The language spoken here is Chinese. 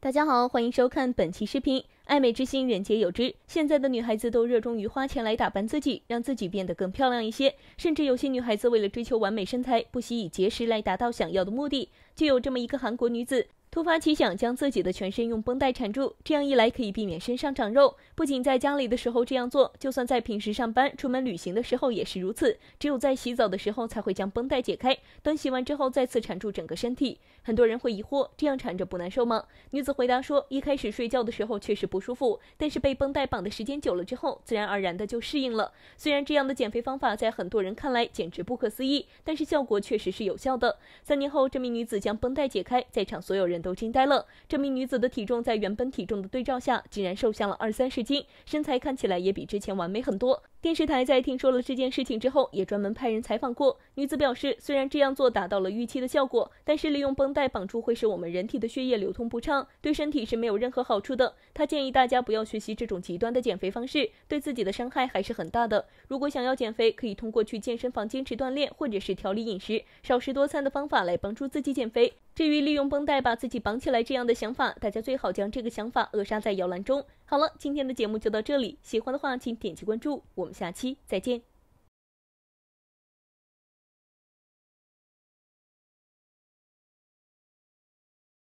大家好，欢迎收看本期视频。爱美之心，人皆有之。现在的女孩子都热衷于花钱来打扮自己，让自己变得更漂亮一些。甚至有些女孩子为了追求完美身材，不惜以节食来达到想要的目的。就有这么一个韩国女子。突发奇想，将自己的全身用绷带缠住，这样一来可以避免身上长肉。不仅在家里的时候这样做，就算在平时上班、出门旅行的时候也是如此。只有在洗澡的时候才会将绷带解开，等洗完之后再次缠住整个身体。很多人会疑惑，这样缠着不难受吗？女子回答说，一开始睡觉的时候确实不舒服，但是被绷带绑的时间久了之后，自然而然的就适应了。虽然这样的减肥方法在很多人看来简直不可思议，但是效果确实是有效的。三年后，这名女子将绷带解开，在场所有人。都惊呆了！这名女子的体重在原本体重的对照下，竟然瘦下了二三十斤，身材看起来也比之前完美很多。电视台在听说了这件事情之后，也专门派人采访过女子表示，虽然这样做达到了预期的效果，但是利用绷带绑住会使我们人体的血液流通不畅，对身体是没有任何好处的。她建议大家不要学习这种极端的减肥方式，对自己的伤害还是很大的。如果想要减肥，可以通过去健身房坚持锻炼，或者是调理饮食、少食多餐的方法来帮助自己减肥。至于利用绷带把自己绑起来这样的想法，大家最好将这个想法扼杀在摇篮中。好了，今天的节目就到这里，喜欢的话请点击关注我。下期再见。